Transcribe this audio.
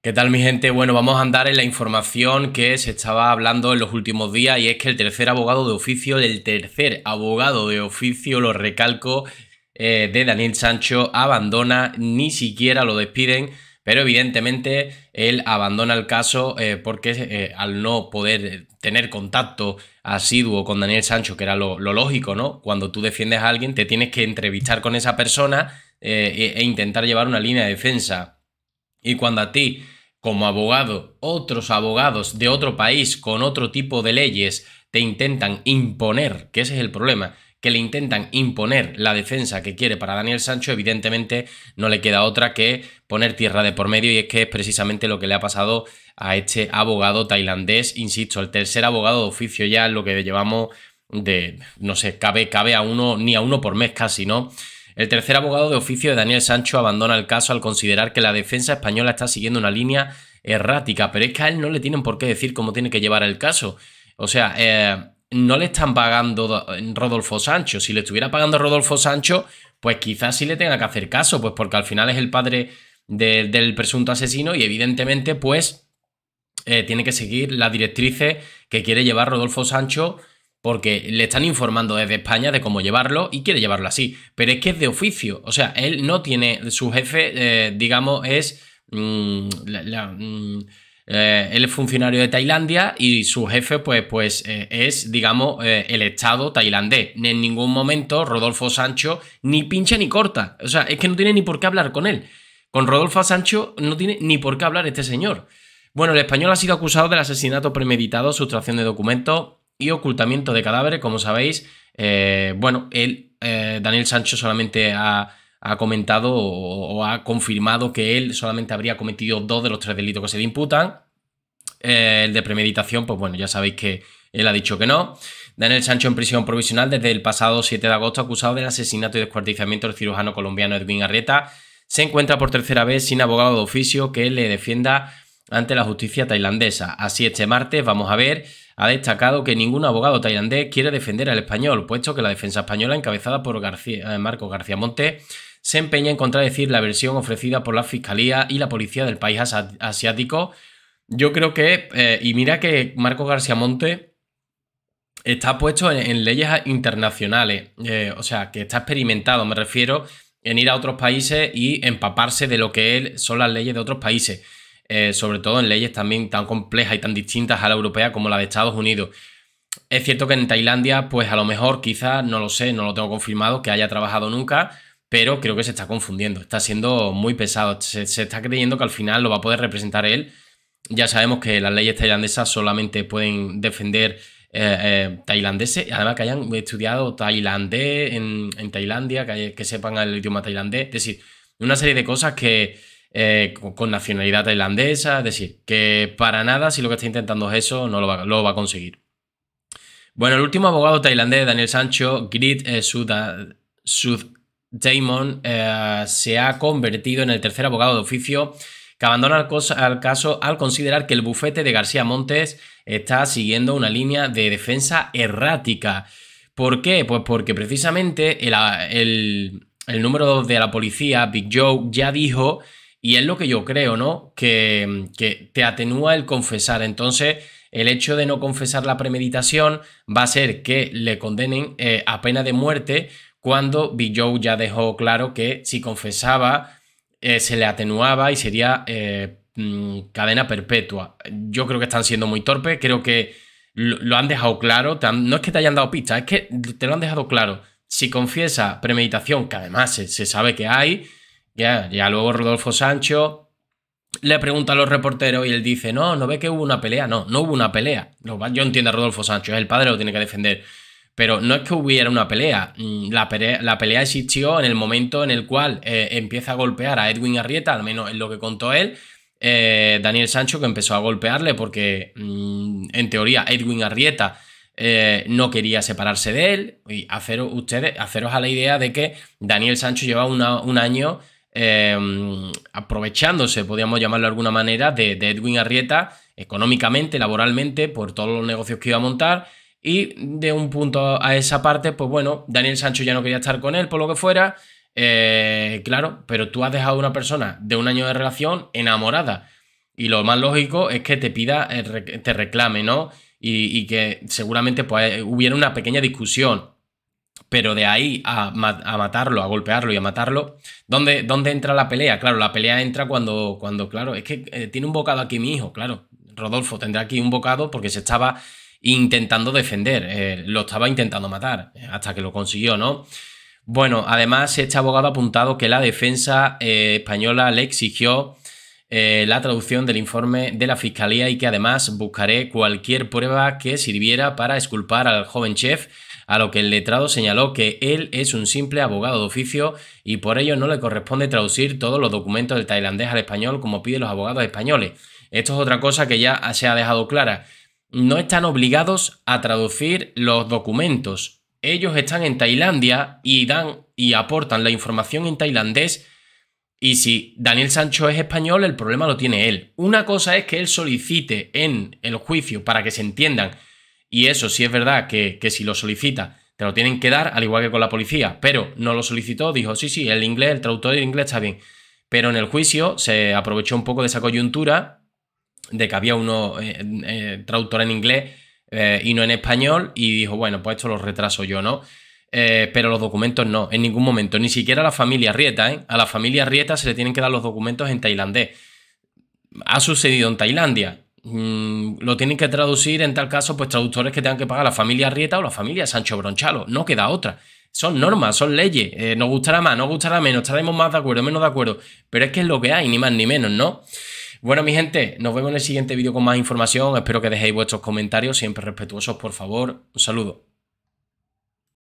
¿Qué tal mi gente? Bueno, vamos a andar en la información que se estaba hablando en los últimos días y es que el tercer abogado de oficio, el tercer abogado de oficio, lo recalco, eh, de Daniel Sancho abandona, ni siquiera lo despiden, pero evidentemente él abandona el caso eh, porque eh, al no poder tener contacto asiduo con Daniel Sancho, que era lo, lógico, ¿no? Cuando tú defiendes a alguien te tienes que entrevistar con esa persona e, e intentar llevar una línea de defensa. Y cuando a ti, como abogado, otros abogados de otro país con otro tipo de leyes te intentan imponer, que ese es el problema, que le intentan imponer la defensa que quiere para Daniel Sancho, evidentemente no le queda otra que poner tierra de por medio y es que es precisamente lo que le ha pasado a este abogado tailandés, insisto, el tercer abogado de oficio ya, lo que llevamos de, no sé, cabe, cabe a uno, ni a uno por mes casi, ¿no? El tercer abogado de oficio de Daniel Sancho abandona el caso al considerar que la defensa española está siguiendo una línea errática, pero es que a él no le tienen por qué decir cómo tiene que llevar el caso. O sea, eh, no le están pagando Rodolfo Sancho. Si le estuviera pagando Rodolfo Sancho, pues quizás sí le tenga que hacer caso, pues porque al final es el padre del presunto asesino y evidentemente pues eh, tiene que seguir las directrices que quiere llevar Rodolfo Sancho porque le están informando desde España de cómo llevarlo y quiere llevarlo así. Pero es que es de oficio, o sea, él no tiene, su jefe, eh, digamos, es... Mm, mm, eh, él es funcionario de Tailandia y su jefe, pues, pues eh, es, digamos, el Estado tailandés. En ningún momento Rodolfo Sancho ni pincha ni corta. O sea, es que no tiene ni por qué hablar con él. Con Rodolfo Sancho no tiene ni por qué hablar este señor. Bueno, el español ha sido acusado del asesinato premeditado, sustracción de documentos, y ocultamiento de cadáveres, como sabéis. Eh, bueno, él, eh, Daniel Sancho solamente ha, comentado o, ha confirmado que él solamente habría cometido dos de los tres delitos que se le imputan. Eh, el de premeditación, pues bueno, ya sabéis que él ha dicho que no. Daniel Sancho en prisión provisional desde el pasado 7 de agosto acusado del asesinato y descuartizamiento del cirujano colombiano Edwin Arrieta. Se encuentra por tercera vez sin abogado de oficio que le defienda ante la justicia tailandesa. Así este martes vamos a ver ha destacado que ningún abogado tailandés quiere defender al español, puesto que la defensa española, encabezada por eh, Marco García Monte, se empeña en contradecir la versión ofrecida por la Fiscalía y la Policía del país asiático. Yo creo que, eh, y mira que Marco García Monte está puesto en, leyes internacionales, eh, o sea, que está experimentado, me refiero, en ir a otros países y empaparse de lo que son las leyes de otros países. Eh, sobre todo en leyes también tan complejas y tan distintas a la europea como la de Estados Unidos. Es cierto que en Tailandia, pues a lo mejor, quizás, no lo sé, no lo tengo confirmado, que haya trabajado nunca, pero creo que se está confundiendo, está siendo muy pesado, se, está creyendo que al final lo va a poder representar él. Ya sabemos que las leyes tailandesas solamente pueden defender eh, eh, tailandeses, además que hayan estudiado tailandés en, Tailandia, que, sepan el idioma tailandés, es decir, una serie de cosas que, eh, con, nacionalidad tailandesa, es decir, que para nada, si lo que está intentando es eso, no lo va, a conseguir. Bueno, el último abogado tailandés, Daniel Sancho, Grit eh, Sud eh, se ha convertido en el tercer abogado de oficio que abandona el caso al considerar que el bufete de García Montes está siguiendo una línea de defensa errática. ¿Por qué? Pues porque precisamente el, el número 2 de la policía, Big Joe, ya dijo y es lo que yo creo, ¿no? Que, mm, que te atenúa el confesar. Entonces, el hecho de no confesar la premeditación va a ser que le condenen eh, a pena de muerte cuando Billou ya dejó claro que si confesaba eh, se le atenuaba y sería eh, mm, cadena perpetua. Yo creo que están siendo muy torpes, creo que lo, han dejado claro, no es que te hayan dado pista, es que te lo han dejado claro. Si confiesa premeditación, que además se sabe que hay, ya, ya luego Rodolfo Sancho le pregunta a los reporteros y él dice, no, no ve que hubo una pelea. No, no hubo una pelea. Yo entiendo a Rodolfo Sancho, es el padre, lo tiene que defender. Pero no es que hubiera una pelea. Mm, la pelea, existió en el momento en el cual eh, empieza a golpear a Edwin Arrieta, al menos en lo que contó él. Eh, Daniel Sancho que empezó a golpearle porque mm, en teoría Edwin Arrieta eh, no quería separarse de él y haceros ustedes, haceros a la idea de que Daniel Sancho lleva un año Em, aprovechándose, podríamos llamarlo de alguna manera, de, Edwin Arrieta económicamente, laboralmente, por todos los negocios que iba a montar. Y de un punto a esa parte, pues bueno, Daniel Sancho ya no quería estar con él, por lo que fuera. Eh, claro, pero tú has dejado a una persona de un año de relación enamorada. Y lo más lógico es que te pida, eh, te reclame, ¿no? Y, que seguramente pues, eh, hubiera una pequeña discusión. Pero de ahí a, matarlo, a golpearlo y a matarlo, ¿dónde, entra la pelea? Claro, la pelea entra cuando, cuando claro, es que eh, tiene un bocado aquí mi hijo, claro. Rodolfo tendrá aquí un bocado porque se estaba intentando defender, eh, lo estaba intentando matar, eh, hasta que lo consiguió, ¿no? Bueno, además este abogado ha apuntado que la defensa española le exigió la traducción del informe de la fiscalía y que además buscaré cualquier prueba que sirviera para exculpar al joven chef a lo que el letrado señaló que él es un simple abogado de oficio y por ello no le corresponde traducir todos los documentos del tailandés al español como piden los abogados españoles. Esto es otra cosa que ya se ha dejado clara. No están obligados a traducir los documentos. Ellos están en Tailandia y dan y aportan la información en tailandés y si Daniel Sancho es español, el problema lo tiene él. Una cosa es que él solicite en el juicio para que se entiendan y eso sí es verdad que, si lo solicita te lo tienen que dar, al igual que con la policía. Pero no lo solicitó, dijo, sí, sí, el inglés, el traductor del inglés está bien. Pero en el juicio se aprovechó un poco de esa coyuntura de que había uno eh, eh, traductor en inglés eh, y no en español y dijo, bueno, pues esto lo retraso yo, ¿no? pero los documentos no, en ningún momento, ni siquiera a la familia Rieta, ¿eh? A la familia Rieta se le tienen que dar los documentos en tailandés. Ha sucedido en Tailandia, Mm, lo tienen que traducir, en tal caso, pues traductores que tengan que pagar la familia Rieta o la familia Sancho Bronchalo. No queda otra. Son normas, son leyes. Eh, nos gustará más, nos gustará menos, estaremos más de acuerdo, menos de acuerdo. Pero es que es lo que hay, ni más ni menos, ¿no? Bueno, mi gente, nos vemos en el siguiente vídeo con más información. Espero que dejéis vuestros comentarios, siempre respetuosos, por favor. Un saludo.